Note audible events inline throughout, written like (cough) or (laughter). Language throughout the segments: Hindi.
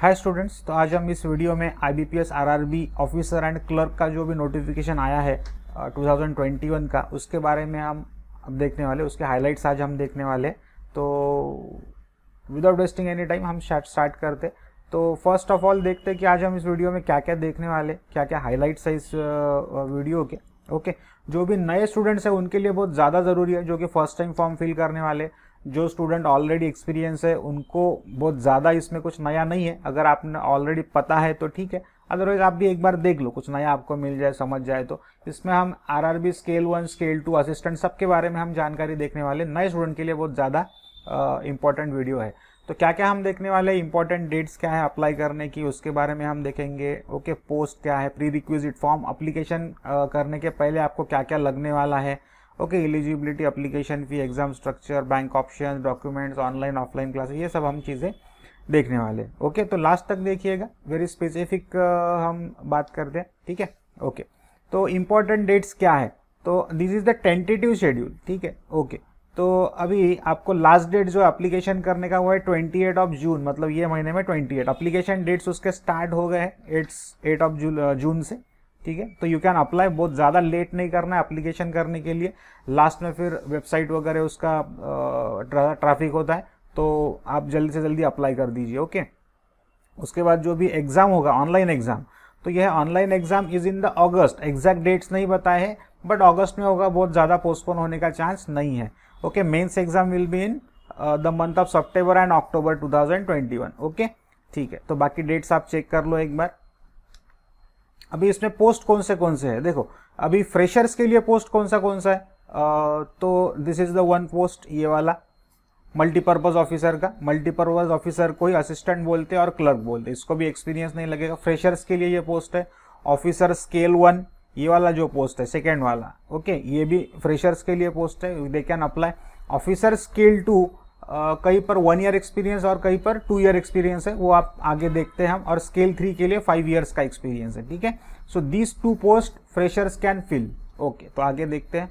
हाय स्टूडेंट्स तो आज हम इस वीडियो में I B P S R R B officer and clerk का जो भी नोटिफिकेशन आया है टू थाउजेंड ट्वेंटी वन का उसके बारे में हम अब देखने वाले उसके हाईलाइट्स आज हम देखने वाले तो विदाउट वेस्टिंग एनी टाइम हम स्टार्ट करते तो फर्स्ट ऑफ ऑल देखते कि आज हम इस वीडियो में क्या क्या देखने वाले क्या क्या हाईलाइट्स है इस वीडियो के ओके जो भी नए स्टूडेंट्स हैं उनके लिए बहुत ज़्यादा ज़रूरी है जो कि फर्स्ट टाइम फॉर्म फिल करने वाले जो स्टूडेंट ऑलरेडी एक्सपीरियंस है उनको बहुत ज़्यादा इसमें कुछ नया नहीं है अगर आपने ऑलरेडी पता है तो ठीक है अदरवाइज आप भी एक बार देख लो कुछ नया आपको मिल जाए समझ जाए तो इसमें हम RRB scale one scale two assistant सबके बारे में हम जानकारी देखने वाले नए स्टूडेंट के लिए बहुत ज़्यादा इंपॉर्टेंट वीडियो है तो क्या क्या हम देखने वाले इंपॉर्टेंट डेट्स क्या है अप्लाई करने की उसके बारे में हम देखेंगे ओके पोस्ट क्या है प्री रिक्विजिट फॉर्म अप्लीकेशन करने के पहले आपको क्या क्या लगने वाला है okay eligibility application fee exam structure bank option documents online offline classes ये सब हम चीज़ें देखने वाले ओके okay, तो लास्ट तक देखिएगा वेरी स्पेसिफिक हम बात करते हैं ठीक है ओके तो इम्पॉर्टेंट डेट्स क्या है तो this is the tentative schedule ठीक है ओके तो अभी आपको लास्ट डेट जो एप्लीकेशन करने का हुआ है ट्वेंटी एट ऑफ जून मतलब ये महीने में ट्वेंटी एट अप्लीकेशन डेट्स उसके स्टार्ट हो गए हैं एट्स एट ऑफ जून से ठीक है तो यू कैन अप्लाई बहुत ज़्यादा लेट नहीं करना है अप्लीकेशन करने के लिए लास्ट में फिर वेबसाइट वगैरह उसका ट्रैफिक होता है तो आप जल्दी से जल्दी अप्लाई कर दीजिए ओके उसके बाद जो भी एग्ज़ाम होगा ऑनलाइन एग्ज़ाम तो यह online exam is in the August exact dates नहीं बताए हैं बट अगस्त में होगा बहुत ज़्यादा पोस्टपोन होने का चांस नहीं है okay mains exam will be in the month of September and October 2021 okay ठीक है तो बाकी डेट्स आप चेक कर लो एक बार अभी इसमें पोस्ट कौन से कौन से है देखो अभी फ्रेशर्स के लिए पोस्ट कौन सा कौन सा है आ, तो this is the one post ये वाला मल्टीपर्पज़ ऑफिसर का मल्टीपर्पज़ ऑफिसर को ही असिस्टेंट बोलते हैं और क्लर्क बोलते हैं इसको भी एक्सपीरियंस नहीं लगेगा फ्रेशर्स के लिए ये पोस्ट है ऑफिसर स्केल वन ये वाला जो पोस्ट है सेकेंड वाला ओके ये भी फ्रेशर्स के लिए पोस्ट है they can apply officer scale two कहीं पर वन ईयर एक्सपीरियंस और कहीं पर टू ईयर एक्सपीरियंस है वो आप आगे देखते हैं हम और स्केल थ्री के लिए फाइव ईयर्स का एक्सपीरियंस है ठीक है so these two post freshers can fill okay तो आगे देखते हैं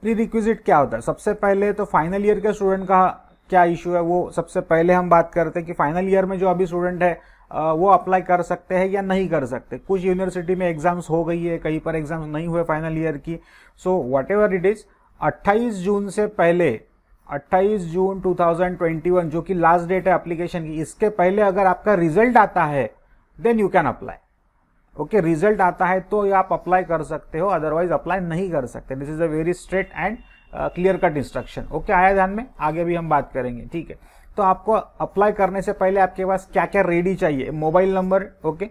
प्री रिक्विजिट क्या होता है सबसे पहले तो फाइनल ईयर के स्टूडेंट का क्या इशू है वो सबसे पहले हम बात करते हैं कि फाइनल ईयर में जो अभी स्टूडेंट है वो अप्लाई कर सकते हैं या नहीं कर सकते कुछ यूनिवर्सिटी में एग्जाम्स हो गई है कहीं पर एग्जाम्स नहीं हुए फाइनल ईयर की so whatever it is 28 जून से पहले 28 जून 2021 जो कि लास्ट डेट है एप्लीकेशन की इसके पहले अगर आपका रिजल्ट आता है then you can apply okay result आता है तो आप अप्लाई कर सकते हो अदरवाइज अप्लाई नहीं कर सकते this is a very straight and clear cut instruction okay आया ध्यान में आगे भी हम बात करेंगे ठीक है तो आपको अप्लाई करने से पहले आपके पास क्या क्या रेडी चाहिए मोबाइल नंबर ओके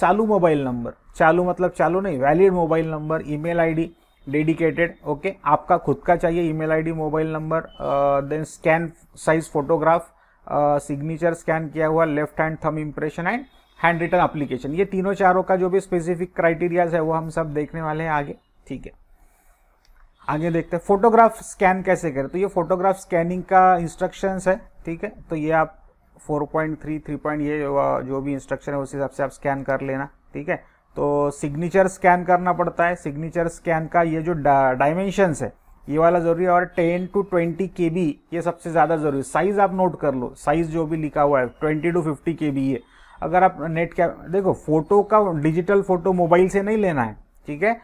चालू मोबाइल नंबर चालू मतलब चालू नहीं valid mobile number email ID dedicated okay आपका खुद का चाहिए email ID mobile number then scan size photograph signature scan किया हुआ left hand thumb impression and hand written application ये तीनों चारों का जो भी स्पेसिफिक क्राइटेरियाज है वो हम सब देखने वाले हैं आगे ठीक है आगे देखते हैं फोटोग्राफ स्कैन कैसे करें तो ये फोटोग्राफ स्कैनिंग का इंस्ट्रक्शंस है ठीक है तो ये आप 4.3 3. ये जो भी इंस्ट्रक्शन है उस हिसाब से आप स्कैन कर लेना ठीक है तो सिग्नेचर स्कैन करना पड़ता है सिग्नेचर स्कैन का ये जो डायमेंशंस है ये वाला ज़रूरी है और 10 टू 20 के बी ये सबसे ज़्यादा ज़रूरी साइज़ आप नोट कर लो साइज़ जो भी लिखा हुआ है 20 टू 50 के बी है अगर आप नेट क्या देखो फोटो का डिजिटल फोटो मोबाइल से नहीं लेना है ठीक है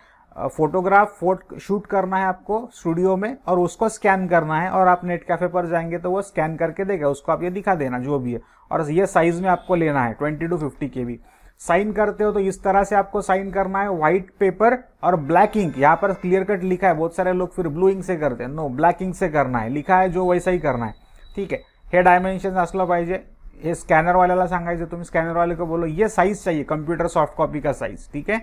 फोटोग्राफ फोट शूट करना है आपको स्टूडियो में और उसको स्कैन करना है और आप नेट कैफे पर जाएंगे तो वो स्कैन करके देगा उसको आप ये दिखा देना जो भी है और ये साइज़ में आपको लेना है ट्वेंटी टू फिफ्टी के भी साइन करते हो तो इस तरह से आपको साइन करना है व्हाइट पेपर और ब्लैक इंक यहाँ पर क्लियर कट लिखा है बहुत सारे लोग फिर ब्लू इंक से करते हैं नो ब्लैक इंक से करना है लिखा है जो वैसा ही करना है ठीक है हे डायमेन्शन असलं पाहिजे हे स्कॅनरवाल्याला सांगायचं तुम्ही स्कॅनरवाले को बोलो ये साईज चाहिए कम्प्युटर सॉफ्ट कॉपी का साइज ठीक है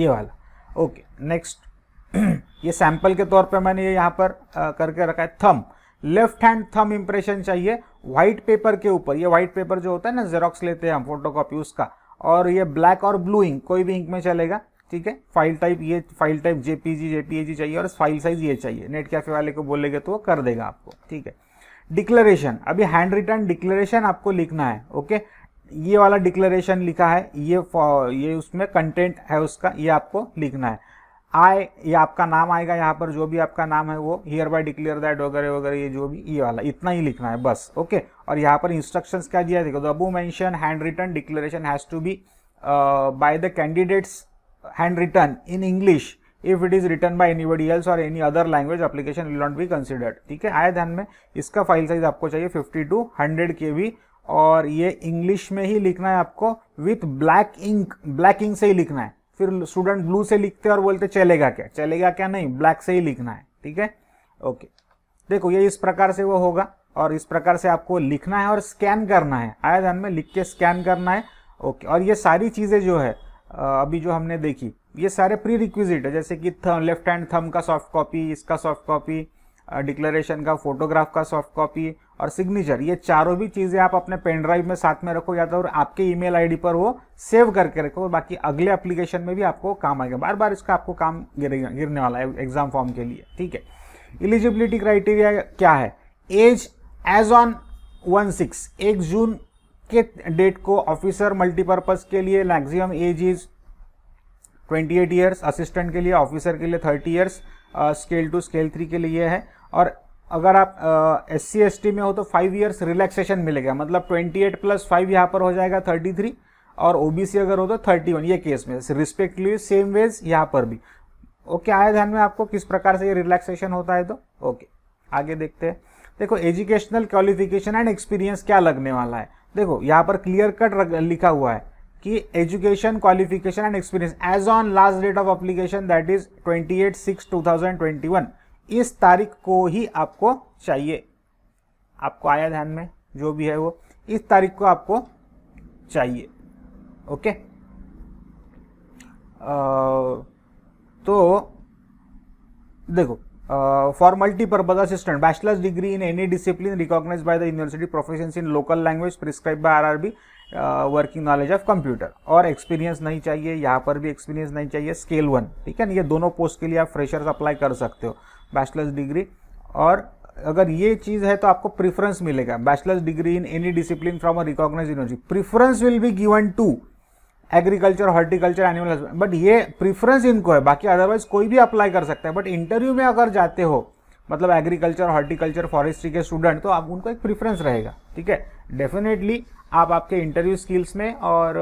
ये वाला ओके नेक्स्ट (clears throat) ये सैंपल के तौर पे मैंने ये यहाँ पर आ, करके रखा है thumb left hand thumb impression चाहिए व्हाइट पेपर के ऊपर ये व्हाइट पेपर जो होता है ना जेरोक्स लेते हैं हम कॉपी उसका और ये ब्लैक और ब्लू इंक कोई भी इंक में चलेगा ठीक है फाइल टाइप ये फाइल टाइप जेपीजी जेपीएजी चाहिए और फाइल साइज ये चाहिए नेट कैफे वाले को बोलेंगे तो वो कर देगा आपको ठीक है डिक्लेरेशन अभी हैंड रिटर्न डिक्लेरेशन आपको लिखना है ओके ये वाला डिक्लेरेशन लिखा है ये ये उसमें कंटेंट है उसका ये आपको लिखना है आए ये आपका नाम आएगा यहाँ पर जो भी आपका नाम है वो हियर बाय डिक्लेयर दैट वगैरह वगैरह ये जो भी ये वाला इतना ही लिखना है बस ओके और यहाँ पर इंस्ट्रक्शंस क्या दिया देखो the above above mention hand written declaration has to be by the candidates hand written in English if it is written by anybody else और any other language application will not be considered ठीक है आए ध्यान में इसका फाइल साइज आपको चाहिए 50 टू 100 के और ये इंग्लिश में ही लिखना है आपको with black ink black ink से ही लिखना है फिर स्टूडेंट ब्लू से लिखते और बोलते चलेगा क्या चलेगा क्या नहीं ब्लैक से ही लिखना है ठीक है ओके देखो ये इस प्रकार से वो होगा और इस प्रकार से आपको लिखना है और स्कैन करना है धन में लिख के स्कैन करना है ओके और ये सारी चीज़ें जो है अभी जो हमने देखी ये सारे प्री रिक्विजिट है जैसे कि लेफ्ट हैंड थम का सॉफ्ट कॉपी इसका सॉफ्ट कॉपी डिक्लेरेशन का फोटोग्राफ का सॉफ्ट कॉपी और सिग्नेचर ये चारों भी चीज़ें आप अपने पेन ड्राइव में साथ में रखो या तो आपके ईमेल आईडी पर वो सेव करके रखो बाकी अगले एप्लीकेशन में भी आपको काम आएगा बार बार इसका आपको काम गिरने वाला है एग्जाम फॉर्म के लिए ठीक है एलिजिबिलिटी क्राइटेरिया क्या है age age on one six एक जून के डेट को ऑफिसर मल्टीपर्पज़ के लिए maximum age is 28 years assistant के लिए ऑफिसर के लिए 30 years scale two scale three के लिए है और अगर आप एस सी एस टी में हो तो फाइव ईयर्स रिलैक्सेशन मिलेगा मतलब 28 प्लस फाइव यहाँ पर हो जाएगा 33 और ओबीसी अगर हो तो 31 ये केस में रिस्पेक्टली सेम वेज यहाँ पर भी ओके आया ध्यान में आपको किस प्रकार से ये रिलैक्सेशन होता है तो ओके आगे देखते हैं देखो एजुकेशनल क्वालिफिकेशन एंड एक्सपीरियंस क्या लगने वाला है देखो यहाँ पर क्लियर कट लिखा हुआ है कि education qualification and experience age on last date of application that is twenty eight six twenty one इस तारीख को ही आपको चाहिए आपको आया ध्यान में जो भी है वो इस तारीख को आपको चाहिए ओके आ, तो देखो for multipurpose multi bachelors degree in any discipline recognize by the university the in local language prescribe language are are working knowledge of computer और एक्सपीरियंस नहीं चाहिए यहाँ पर भी एक्सपीरियंस नहीं चाहिए स्केल वन ठीक है ना ये दोनों पोस्ट के लिए आप फ्रेशर्स अप्लाई कर सकते हो बैचलर्स डिग्री और अगर ये चीज़ है तो आपको प्रिफरेंस मिलेगा bachelors degree in any discipline from a recognize university preference will be given to agriculture horticulture animal husband but ये प्रिफरेंस इनको है बाकी अदरवाइज कोई भी अप्लाई कर सकता है बट इंटरव्यू में अगर जाते हो मतलब एग्रीकल्चर हॉर्टिकल्चर फॉरेस्ट्री के स्टूडेंट तो आप उनको एक प्रिफरेंस रहेगा ठीक है डेफिनेटली आप आपके इंटरव्यू स्किल्स में और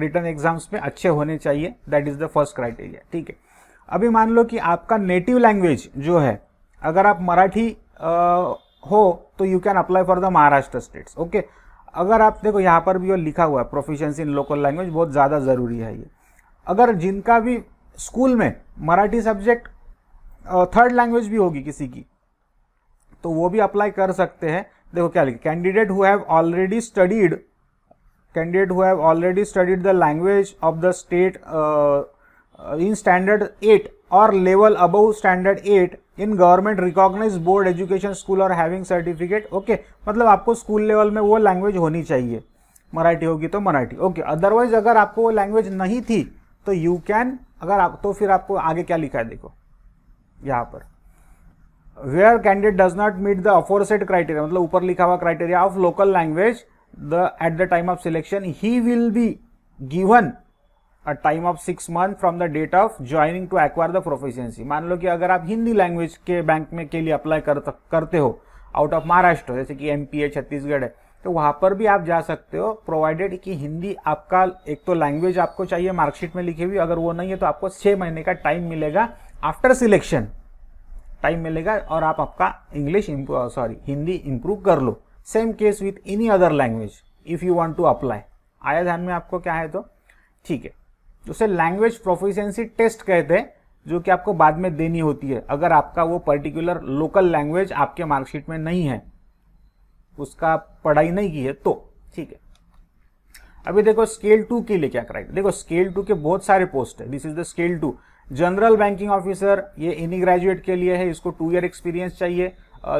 रिटर्न uh, एग्जाम्स में अच्छे होने चाहिए that is the first criteria ठीक है अभी मान लो कि आपका नेटिव लैंग्वेज जो है अगर आप मराठी uh, हो तो you can apply for the Maharashtra states okay अगर आप देखो यहाँ पर भी वो लिखा हुआ है प्रोफिशंसी इन लोकल लैंग्वेज बहुत ज़्यादा ज़रूरी है ये अगर जिनका भी स्कूल में मराठी सब्जेक्ट थर्ड लैंग्वेज भी होगी किसी की तो वो भी अप्लाई कर सकते हैं देखो क्या लिखे candidate who have already studied candidate who have already studied the language of the state in standard eight और level above standard eight in government recognize board education school और हैविंग सर्टिफिकेट ओके मतलब आपको स्कूल लेवल में वो लैंग्वेज होनी चाहिए मराठी होगी तो मराठी ओके अदरवाइज अगर आपको वो लैंग्वेज नहीं थी तो यू कैन अगर आप तो फिर आपको आगे क्या लिखा है देखो यहाँ पर where candidate does not meet the aforesaid criteria मतलब ऊपर लिखा हुआ criteria of local language the at the time of selection he will be given a time of six month from the date of joining to acquire the proficiency मान लो कि अगर आप हिंदी लैंग्वेज के बैंक में के लिए अप्लाई कर, करते हो आउट ऑफ महाराष्ट्र जैसे कि एम है छत्तीसगढ़ है तो वहां पर भी आप जा सकते हो प्रोवाइडेड कि हिंदी आपका एक तो लैंग्वेज आपको चाहिए मार्कशीट में लिखी हुई अगर वो नहीं है तो आपको छह महीने का टाइम मिलेगा आफ्टर सिलेक्शन टाइम मिलेगा और आप आपका English sorry uh, Hindi improve कर लो same case with any other language if you want to apply आया ध्यान में आपको क्या है तो ठीक है तो उसे लैंग्वेज प्रोफिशेंसी टेस्ट कहते हैं जो कि आपको बाद में देनी होती है अगर आपका वो पर्टिकुलर लोकल लैंग्वेज आपके मार्कशीट में नहीं है उसका पढ़ाई नहीं की है तो ठीक है अभी देखो स्केल टू के लिए क्या कराएगा देखो स्केल टू के बहुत सारे पोस्ट है this is the scale two general banking officer ये इनी ग्रेजुएट के लिए है इसको टू ईयर एक्सपीरियंस चाहिए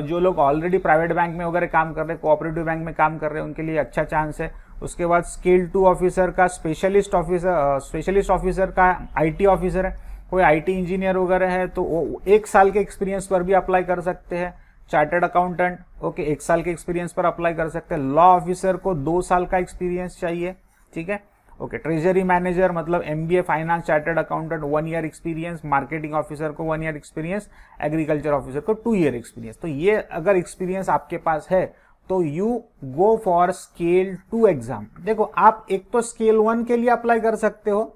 जो लोग ऑलरेडी प्राइवेट बैंक में वगैरह काम कर रहे हैं कोऑपरेटिव बैंक में काम कर रहे हैं उनके लिए अच्छा चांस है उसके बाद स्किल टू ऑफिसर का स्पेशलिस्ट ऑफिसर स्पेशलिस्ट ऑफिसर का आईटी ऑफिसर है कोई आईटी इंजीनियर वगैरह है तो वो एक साल के एक्सपीरियंस पर भी अप्लाई कर सकते हैं चार्टर्ड अकाउंटेंट ओके एक साल के एक्सपीरियंस पर अप्लाई कर सकते हैं लॉ ऑफिसर को दो साल का एक्सपीरियंस चाहिए ठीक है ओके ट्रेजरी मैनेजर मतलब M B A finance chartered accountant one year experience marketing officer को one year experience agriculture officer को टू ईयर एक्सपीरियंस तो ये अगर एक्सपीरियंस आपके पास है तो you go for scale two exam देखो आप एक तो स्केल वन के लिए अप्लाई कर सकते हो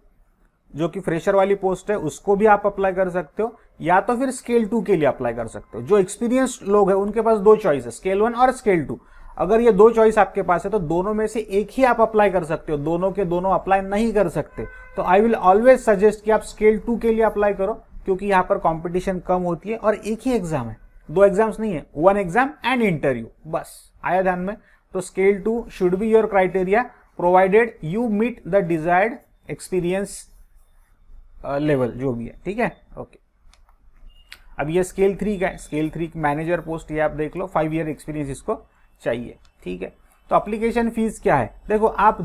जो कि फ्रेशर वाली पोस्ट है उसको भी आप अप्लाई कर सकते हो या तो फिर स्केल टू के लिए अप्लाई कर सकते हो जो एक्सपीरियंस लोग हैं उनके पास दो चॉइस है स्केल वन और स्केल टू अगर ये दो चॉइस आपके पास है तो दोनों में से एक ही आप अप्लाई कर सकते हो दोनों के दोनों अप्लाई नहीं कर सकते तो आई विल ऑलवेज सजेस्ट कि आप स्केल टू के लिए अप्लाई करो क्योंकि यहाँ पर कॉम्पिटिशन कम होती है और एक ही एग्जाम है दो एग्जाम्स नहीं है वन एग्जाम एंड इंटरव्यू बस आया ध्यान में तो scale two should be your criteria provided you meet the desired experience level जो भी है ठीक है ओके अब ये स्केल थ्री का है स्केल थ्री मैनेजर पोस्ट ये आप देख लो फाइव ईयर एक्सपीरियंस इसको चाहिए ठीक है तो अप्लीकेशन फीस क्या है देखो आप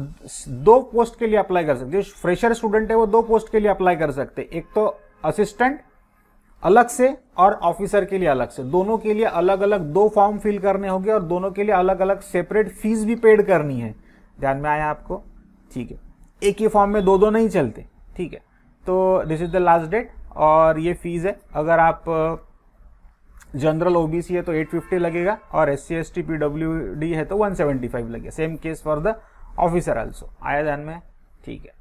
दो पोस्ट के लिए अप्लाई कर सकते हो फ्रेशर स्टूडेंट है वो दो पोस्ट के लिए अप्लाई कर सकते एक तो असिस्टेंट अलग से और ऑफिसर के लिए अलग से दोनों के लिए अलग अलग दो फॉर्म फिल करने होंगे और दोनों के लिए अलग अलग सेपरेट फीस भी पेड करनी है ध्यान में आया आपको ठीक है एक ही फॉर्म में दो दो नहीं चलते ठीक है तो this is the last date और ये फीस है अगर आप जनरल ओबीसी है तो 850 लगेगा और S C S T P W D है तो 175 लगेगा same case for the officer also आया ध्यान में ठीक है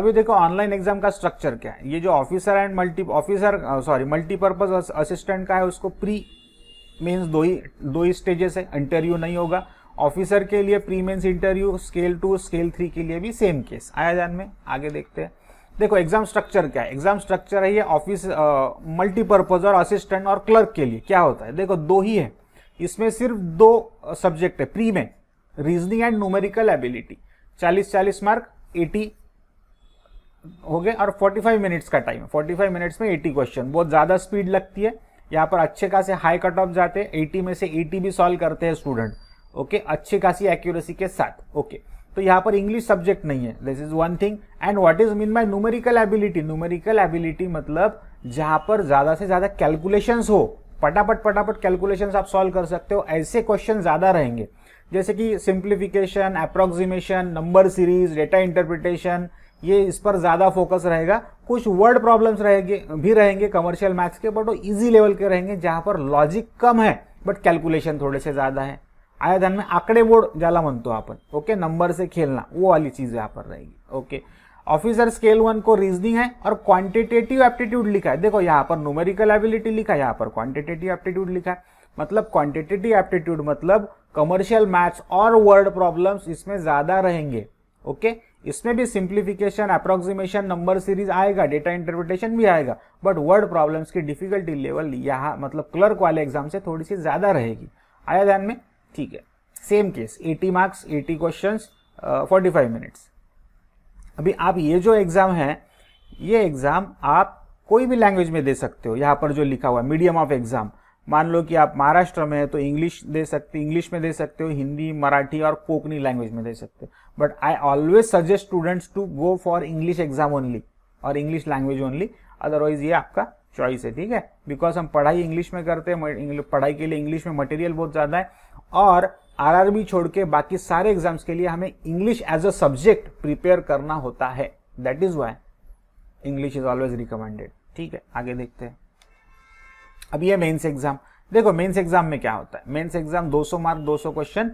अभी देखो ऑनलाइन एग्जाम का स्ट्रक्चर क्या है ये जो officer and multi officer sorry multipurpose assistant का है उसको प्री मीन्स दो ही दो ही स्टेजेस है इंटरव्यू नहीं होगा ऑफिसर के लिए pre mains interview scale two scale three के लिए भी सेम केस आया ध्यान में आगे देखते हैं देखो एग्जाम स्ट्रक्चर क्या है एग्जाम स्ट्रक्चर है ये ऑफिस मल्टीपर्पज और असिस्टेंट और क्लर्क के लिए क्या होता है देखो दो ही है इसमें सिर्फ दो सब्जेक्ट है प्री में reasoning and numerical ability 40 40 mark 80 हो गए और 45 मिनट्स का टाइम है 45 मिनट्स में 80 क्वेश्चन बहुत ज़्यादा स्पीड लगती है यहाँ पर अच्छे खासे हाई कट ऑफ जाते हैं 80 में से 80 भी सॉल्व करते हैं स्टूडेंट ओके अच्छे खासी एक्यूरेसी के साथ ओके तो यहाँ पर इंग्लिश सब्जेक्ट नहीं है this is one thing and what is mean by numerical ability numerical ability मतलब जहां पर ज्यादा से ज्यादा कैलकुलेशन हो पटापट पटापट कैलकुलेशन आप सॉल्व कर सकते हो ऐसे क्वेश्चन ज्यादा रहेंगे जैसे कि simplification approximation number series data interpretation ये इस पर ज़्यादा फोकस रहेगा कुछ वर्ड प्रॉब्लम्स रहेंगे भी रहेंगे कमर्शियल मैथ्स के बट वो इजी लेवल के रहेंगे जहाँ पर लॉजिक कम है बट कैलकुलेशन थोड़े से ज़्यादा है आयाधान में आकड़े बोर्ड ज्यादा मन तो अपन ओके नंबर से खेलना वो वाली चीज यहाँ पर रहेगी ओके ऑफिसर स्केल वन को रीजनिंग है और क्वांटिटेटिव एप्टीट्यूड लिखा है देखो यहाँ पर न्यूमेरिकल एबिलिटी लिखा है यहाँ पर क्वांटिटेटिव एप्टीट्यूड लिखा है मतलब क्वांटिटेटिव एप्टीट्यूड मतलब कमर्शियल मैथ्स और वर्ड प्रॉब्लम्स इसमें ज्यादा रहेंगे ओके इसमें भी सिंप्लीफिकेशन अप्रोक्सीमेशन नंबर सीरीज आएगा डेटा इंटरप्रिटेशन भी आएगा बट वर्ड प्रॉब्लम्स की डिफिकल्टी लेवल यहाँ मतलब क्लर्क वाले एग्जाम से थोड़ी सी ज्यादा रहेगी आया ध्यान में ठीक है same case 80 marks 80 questions 45 minutes अभी आप ये जो एग्ज़ाम है ये एग्ज़ाम आप कोई भी लैंग्वेज में दे सकते हो यहाँ पर जो लिखा हुआ है मीडियम ऑफ एग्ज़ाम मान लो कि आप महाराष्ट्र में है तो इंग्लिश दे सकते इंग्लिश में दे सकते हो हिंदी मराठी और कोकनी लैंग्वेज में दे सकते हो but I always suggest students to go for English exam only और इंग्लिश लैंग्वेज ओनली अदरवाइज ये आपका चॉइस है ठीक है बिकॉज हम पढ़ाई इंग्लिश में करते हैं पढ़ाई के लिए इंग्लिश में मटेरियल बहुत ज़्यादा है और आरआरबी छोड़ के बाकी सारे एग्जाम्स के लिए हमें English as a subject prepare करना होता है that is why English is always recommended ठीक है आगे देखते हैं अब ये मेन्स एग्जाम देखो मेंस एग्जाम में क्या होता है मेंस एग्जाम 200 मार्क 200 क्वेश्चन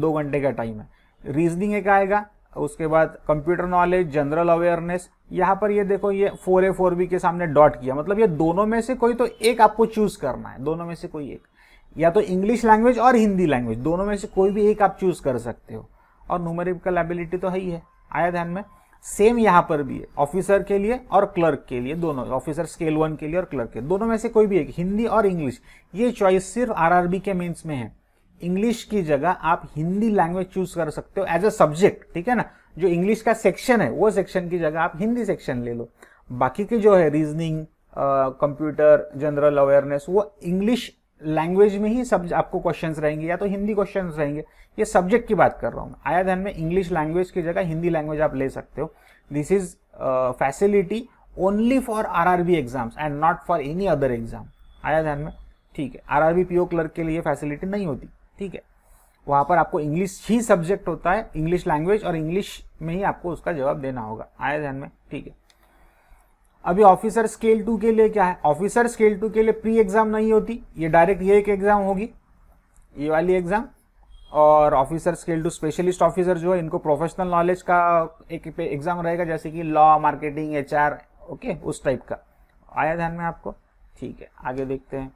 दो घंटे का टाइम है रीजनिंग एक आएगा उसके बाद कंप्यूटर नॉलेज जनरल अवेयरनेस यहाँ पर ये देखो ये फोर ए फोर बी के सामने डॉट किया मतलब ये दोनों में से कोई तो एक आपको चूज करना है दोनों में से कोई एक या तो इंग्लिश लैंग्वेज और हिंदी लैंग्वेज दोनों में से कोई भी एक आप चूज कर सकते हो और न्यूमेरिकल एबिलिटी तो है ही है आया ध्यान में सेम यहाँ पर भी है ऑफिसर के लिए और क्लर्क के लिए दोनों ऑफिसर स्केल वन के लिए और क्लर्क के लिए दोनों में से कोई भी एक हिंदी और इंग्लिश ये चॉइस सिर्फ आरआरबी के मेंस में है इंग्लिश की जगह आप हिंदी लैंग्वेज चूज कर सकते हो एज अ सब्जेक्ट ठीक है ना जो इंग्लिश का सेक्शन है वो सेक्शन की जगह आप हिंदी सेक्शन ले लो बाकी के जो है रीजनिंग कंप्यूटर जनरल अवेयरनेस वो इंग्लिश लैंग्वेज में ही सब आपको क्वेश्चंस रहेंगे या तो हिंदी क्वेश्चंस रहेंगे ये सब्जेक्ट की बात कर रहा हूँ आया ध्यान में इंग्लिश लैंग्वेज की जगह हिंदी लैंग्वेज आप ले सकते हो this is facility only for R R B exams and not for any other exam आया ध्यान में ठीक है R R B PO clerk के लिए फैसिलिटी नहीं होती ठीक है वहाँ पर आपको इंग्लिश ही सब्जेक्ट होता है इंग्लिश लैंग्वेज और इंग्लिश में ही आपको उसका जवाब देना होगा आया ध्यान में ठीक है अभी ऑफिसर स्केल टू के लिए क्या है ऑफिसर स्केल टू के लिए प्री एग्जाम नहीं होती ये डायरेक्ट ये एक एग्जाम होगी ये वाली एग्जाम और officer scale two specialist officer जो है इनको प्रोफेशनल नॉलेज का एक एग्जाम रहेगा जैसे कि लॉ मार्केटिंग एच ओके उस टाइप का आया ध्यान में आपको ठीक है आगे देखते हैं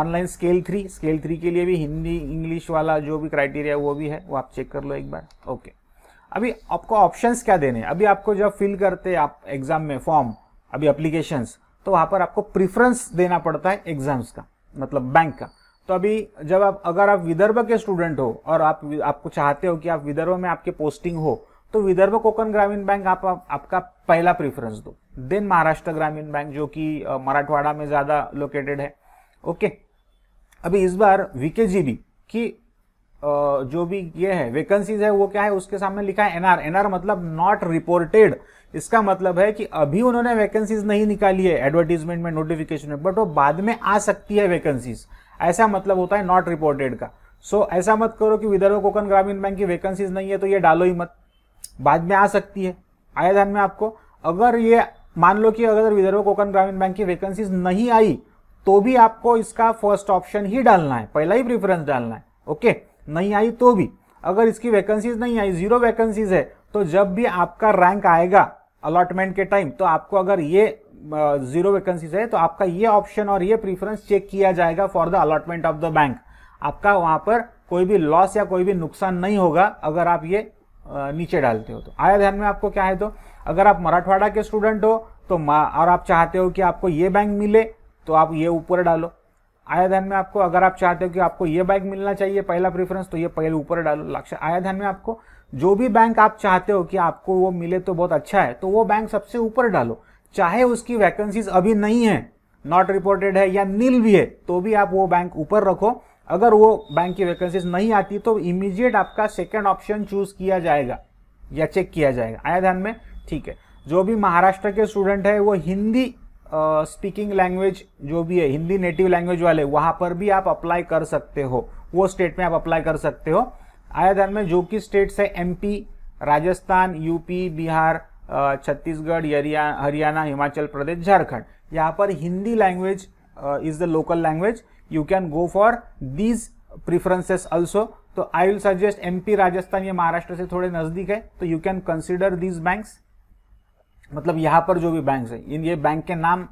online scale three scale three के लिए भी हिंदी इंग्लिश वाला जो भी क्राइटेरिया वो भी है वो आप चेक कर लो एक बार ओके अभी आपको ऑप्शंस क्या देने हैं अभी आपको जब फिल करते हैं आप एग्जाम में फॉर्म अभी अप्लीकेशंस तो वहां पर आपको प्रिफरेंस देना पड़ता है एग्जाम्स का मतलब बैंक का तो अभी जब आप अगर आप विदर्भ के स्टूडेंट हो और आप आपको चाहते हो कि आप विदर्भ में आपके पोस्टिंग हो तो विदर्भ कोकण ग्रामीण बैंक आप, आप आपका पहला प्रेफरेंस दो देन महाराष्ट्र ग्रामीण बैंक जो कि मराठवाड़ा में ज़्यादा लोकेटेड है ओके अभी इस बार वीकेजीबी की जो भी ये है वेकेंसीज है वो क्या है उसके सामने लिखा है एनआर एनआर मतलब नॉट रिपोर्टेड इसका मतलब है कि अभी उन्होंने वैकेंसीज नहीं निकाली है एडवर्टीजमेंट में नोटिफिकेशन में बट वो बाद में आ सकती है वैकेंसीज ऐसा मतलब होता है नॉट रिपोर्टेड का सो so, ऐसा मत करो कि विदर्भ कोकन ग्रामीण बैंक की वैकेंसीज नहीं है तो ये डालो ही मत बाद में आ सकती है आया ध्यान में आपको अगर ये मान लो कि अगर विदर्भ कोकन ग्रामीण बैंक की वैकेंसीज नहीं आई तो भी आपको इसका फर्स्ट ऑप्शन ही डालना है पहला ही प्रिफरेंस डालना है ओके नहीं आई तो भी अगर इसकी वैकेंसीज नहीं आई जीरो वैकेंसीज है तो जब भी आपका रैंक आएगा अलॉटमेंट के टाइम तो आपको अगर ये जीरो वैकेंसीज है तो आपका ये ऑप्शन और ये प्रीफरेंस चेक किया जाएगा for the allotment of the bank आपका वहां पर कोई भी लॉस या कोई भी नुकसान नहीं होगा अगर आप ये नीचे डालते हो तो आया ध्यान में आपको क्या है तो अगर आप मराठवाड़ा के स्टूडेंट हो तो और आप चाहते हो कि आपको ये बैंक मिले तो आप ये ऊपर डालो आया ध्यान में आपको अगर आप चाहते हो कि आपको ये बैंक मिलना चाहिए पहला प्रेफरेंस तो ये पहले ऊपर डालो लक्ष्य आया ध्यान में आपको जो भी बैंक आप चाहते हो कि आपको वो मिले तो बहुत अच्छा है तो वो बैंक सबसे ऊपर डालो चाहे उसकी वैकेंसीज अभी नहीं है नॉट रिपोर्टेड है या नील भी है तो भी आप वो बैंक ऊपर रखो अगर वो बैंक की वैकेंसीज नहीं आती तो इमीजिएट आपका सेकेंड ऑप्शन चूज किया जाएगा या चेक किया जाएगा आया ध्यान में ठीक है जो भी महाराष्ट्र के स्टूडेंट है वो हिंदी स्पीकिंग लैंग्वेज जो भी है हिंदी नेटिव लैंग्वेज वाले वहां पर भी आप अप्लाई कर सकते हो वो स्टेट में आप अप्लाई कर सकते हो आयाधर में जो कि स्टेट्स है एमपी राजस्थान यूपी बिहार छत्तीसगढ़ हरियाणा हिमाचल प्रदेश झारखंड यहाँ पर Hindi language is the local language you can go for these preferences also तो I will suggest MP Rajasthan ये महाराष्ट्र से थोड़े नजदीक है तो you can consider these bank मतलब यहाँ पर जो भी बैंक है इन ये बैंक के नाम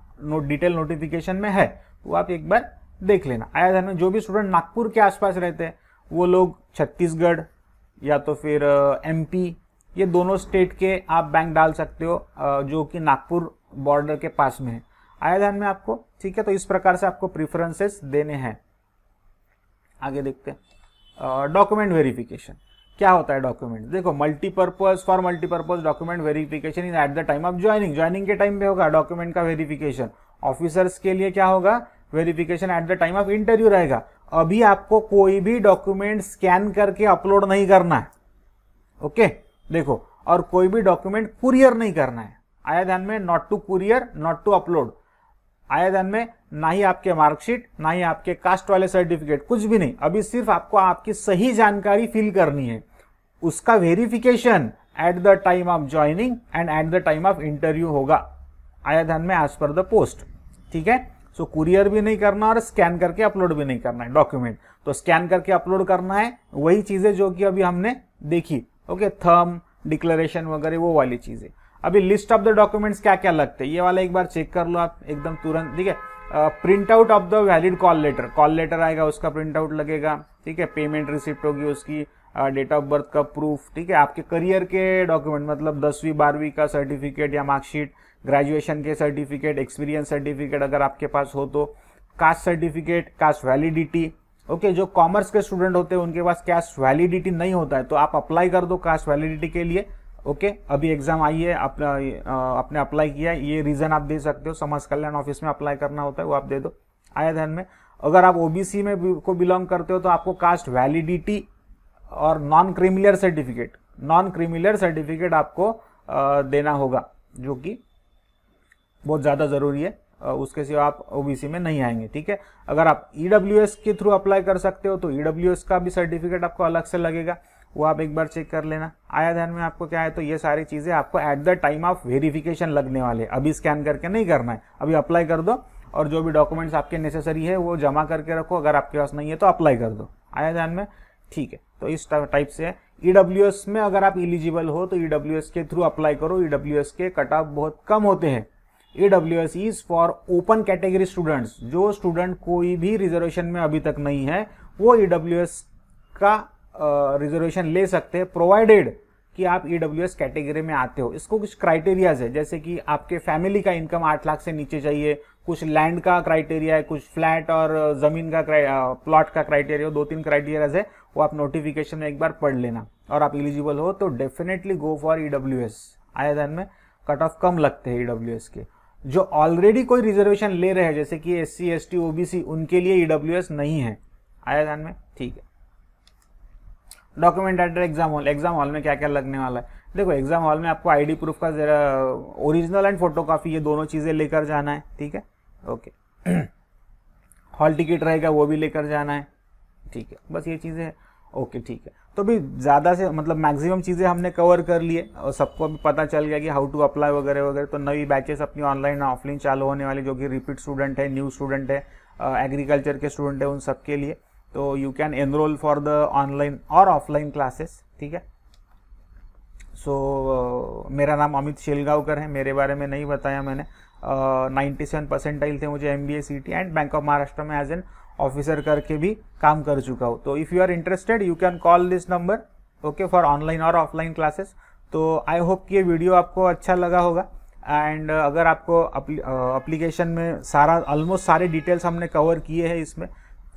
डिटेल नोटिफिकेशन में है तो आप एक बार देख लेना आया ध्यान में जो भी स्टूडेंट नागपुर के आसपास रहते हैं वो लोग छत्तीसगढ़ या तो फिर एमपी ये दोनों स्टेट के आप बैंक डाल सकते हो जो कि नागपुर बॉर्डर के पास में है आया ध्यान में आपको ठीक है तो इस प्रकार से आपको प्रिफरेंसेस देने हैं आगे देखते हैं डॉक्यूमेंट वेरिफिकेशन क्या होता है डॉक्यूमेंट देखो multipurpose for multipurpose document verification is at the time of joining joining के टाइम पे होगा डॉक्यूमेंट का वेरिफिकेशन ऑफिसर्स के लिए क्या होगा verification at the time of interview रहेगा अभी आपको कोई भी डॉक्यूमेंट स्कैन करके अपलोड नहीं करना है ओके देखो और कोई भी डॉक्यूमेंट कुरियर नहीं करना है आया ध्यान में not to courier not to upload आया ध्यान में ना ही आपके मार्कशीट ना ही आपके कास्ट वाले सर्टिफिकेट कुछ भी नहीं अभी सिर्फ आपको आपकी सही जानकारी फिल करनी है उसका verification at the time of joining and at the time of interview होगा आया ध्यान में एज पर द पोस्ट ठीक है सो so, कुरियर भी नहीं करना और स्कैन करके अपलोड भी नहीं करना है डॉक्यूमेंट तो स्कैन करके अपलोड करना है वही चीज़ें जो कि अभी हमने देखी ओके थर्म डिक्लेरेशन वगैरह वो वाली चीज़ें अभी लिस्ट ऑफ द डॉक्यूमेंट्स क्या क्या लगते हैं ये वाला एक बार चेक कर लो आप एकदम तुरंत ठीक है print out of the valid call letter call letter आएगा उसका प्रिंट आउट लगेगा ठीक है पेमेंट रिसिप्ट होगी उसकी डेट ऑफ बर्थ का प्रूफ ठीक है आपके करियर के डॉक्यूमेंट मतलब दसवीं बारहवीं का सर्टिफिकेट या मार्कशीट ग्रेजुएशन के सर्टिफिकेट एक्सपीरियंस सर्टिफिकेट अगर आपके पास हो तो caste certificate caste validity okay जो कॉमर्स के स्टूडेंट होते हैं उनके पास कैश वैलिडिटी नहीं होता है तो आप अप्लाई कर दो कास्ट वैलिडिटी के लिए ओके okay, अभी एग्जाम आई है अपना आपने अप्लाई किया ये रीजन आप दे सकते हो समाज कल्याण ऑफिस में अप्लाई करना होता है वो आप दे दो आया ध्यान में अगर आप ओबीसी में को बिलोंग करते हो तो आपको कास्ट वैलिडिटी और non creamy layer certificate non creamy layer certificate आपको आ, देना होगा जो कि बहुत ज़्यादा ज़रूरी है उसके सिवा आप ओबीसी में नहीं आएंगे ठीक है अगर आप ईडब्ल्यू e के थ्रू अप्लाई कर सकते हो तो ईडब्ल्यू e का भी सर्टिफिकेट आपको अलग से लगेगा वो आप एक बार चेक कर लेना आया ध्यान में आपको क्या है तो ये सारी चीज़ें आपको at the time of verification लगने वाले अभी स्कैन करके नहीं करना है अभी अप्लाई कर दो और जो भी डॉक्यूमेंट्स आपके नेसेसरी है वो जमा करके रखो अगर आपके पास नहीं है तो अप्लाई कर दो आया ध्यान में ठीक है तो इस टाइप से ई e में अगर आप इलिजिबल हो तो ई के थ्रू अप्लाई करो ई के कट ऑफ बहुत कम होते हैं E W S is for open category students जो स्टूडेंट कोई भी रिजर्वेशन में अभी तक नहीं है वो ई डब्ल्यू एस का रिजर्वेशन uh, ले सकते हैं प्रोवाइडेड कि आप ई डब्ल्यू एस कैटेगरी में आते हो इसको कुछ क्राइटेरियाज है जैसे कि आपके फैमिली का इनकम आठ लाख से नीचे चाहिए कुछ लैंड का क्राइटेरिया है कुछ फ्लैट और ज़मीन का प्लॉट का क्राइटेरिया दो तीन क्राइटेरियाज है वो आप नोटिफिकेशन में एक बार पढ़ लेना और आप एलिजिबल हो तो definitely go for E W S आया धन में कट ऑफ कम लगते हैं ई डब्ल्यू एस के जो ऑलरेडी कोई रिजर्वेशन ले रहे हैं जैसे कि S C S T OBC उनके लिए ईडब्ल्यू e एस नहीं है आया ध्यान में ठीक है डॉक्यूमेंट एडर एग्जाम हॉल एग्जाम हॉल में क्या क्या लगने वाला है देखो एग्जाम हॉल में आपको आईडी प्रूफ का जरा ओरिजिनल एंड फोटोकॉपी ये दोनों चीज़ें लेकर जाना है ठीक है ओके हॉल टिकट रहेगा वो भी लेकर जाना है ठीक है बस ये चीज़ें है ओके ठीक है तो भी ज़्यादा से मतलब मैक्सिमम चीज़ें हमने कवर कर लिए और सबको अभी पता चल गया कि हाउ टू अप्लाई वगैरह वगैरह तो नई बैचेस अपनी ऑनलाइन ऑफलाइन चालू होने वाली जो कि रिपीट स्टूडेंट है न्यू स्टूडेंट है एग्रीकल्चर के स्टूडेंट है उन सबके लिए तो you can enroll for the online और ऑफलाइन क्लासेस ठीक है सो so, मेरा नाम अमित शेलगावकर है मेरे बारे में नहीं बताया मैंने नाइन्टी सेवन परसेंटाइल थे मुझे M B S C T and bank of Maharashtra में एज एन ऑफिसर करके भी काम कर चुका हूँ तो if you are interested you can call this number okay for online और ऑफलाइन क्लासेस तो आई होप कि ये वीडियो आपको अच्छा लगा होगा एंड अगर आपको अप्लीकेशन में सारा ऑलमोस्ट सारे डिटेल्स हमने कवर किए हैं इसमें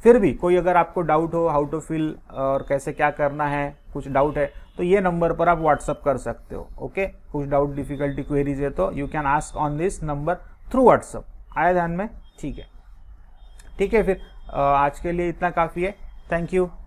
फिर भी कोई अगर आपको डाउट हो हाउ टू फिल और कैसे क्या करना है कुछ डाउट है तो ये नंबर पर आप व्हाट्सअप कर सकते हो ओके कुछ डाउट डिफिकल्टी क्वेरीज है तो you can ask on this number through WhatsApp आया ध्यान में ठीक है ठीक है फिर आज के लिए इतना काफ़ी है थैंक यू